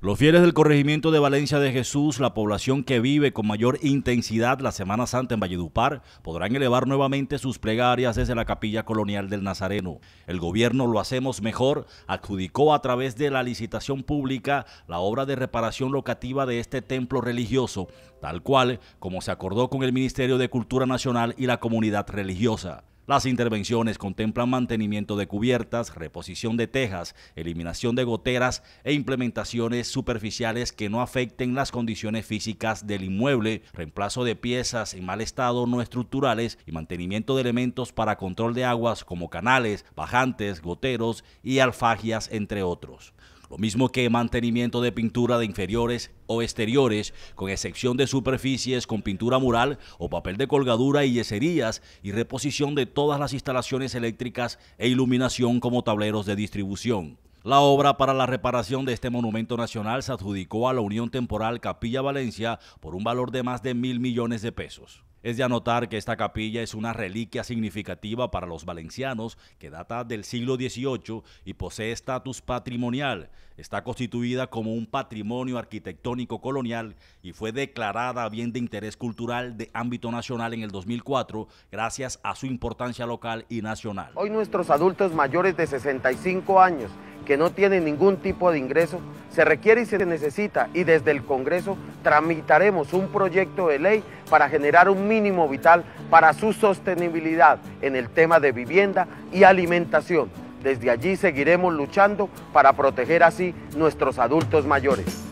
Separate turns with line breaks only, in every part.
Los fieles del corregimiento de Valencia de Jesús, la población que vive con mayor intensidad la Semana Santa en Valledupar, podrán elevar nuevamente sus plegarias desde la capilla colonial del Nazareno. El gobierno Lo Hacemos Mejor adjudicó a través de la licitación pública la obra de reparación locativa de este templo religioso, tal cual como se acordó con el Ministerio de Cultura Nacional y la comunidad religiosa. Las intervenciones contemplan mantenimiento de cubiertas, reposición de tejas, eliminación de goteras e implementaciones superficiales que no afecten las condiciones físicas del inmueble, reemplazo de piezas en mal estado no estructurales y mantenimiento de elementos para control de aguas como canales, bajantes, goteros y alfagias, entre otros lo mismo que mantenimiento de pintura de inferiores o exteriores, con excepción de superficies con pintura mural o papel de colgadura y yeserías, y reposición de todas las instalaciones eléctricas e iluminación como tableros de distribución. La obra para la reparación de este monumento nacional se adjudicó a la Unión Temporal Capilla Valencia por un valor de más de mil millones de pesos. Es de anotar que esta capilla es una reliquia significativa para los valencianos que data del siglo XVIII y posee estatus patrimonial. Está constituida como un patrimonio arquitectónico colonial y fue declarada bien de interés cultural de ámbito nacional en el 2004 gracias a su importancia local y nacional.
Hoy nuestros adultos mayores de 65 años que no tiene ningún tipo de ingreso, se requiere y se necesita y desde el Congreso tramitaremos un proyecto de ley para generar un mínimo vital para su sostenibilidad en el tema de vivienda y alimentación. Desde allí seguiremos luchando para proteger así nuestros adultos mayores.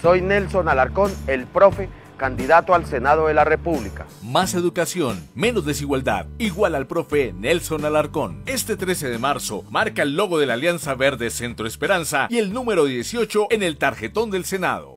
Soy Nelson Alarcón, el profe candidato al Senado de la República.
Más educación, menos desigualdad, igual al profe Nelson Alarcón. Este 13 de marzo marca el logo de la Alianza Verde Centro Esperanza y el número 18 en el tarjetón del Senado.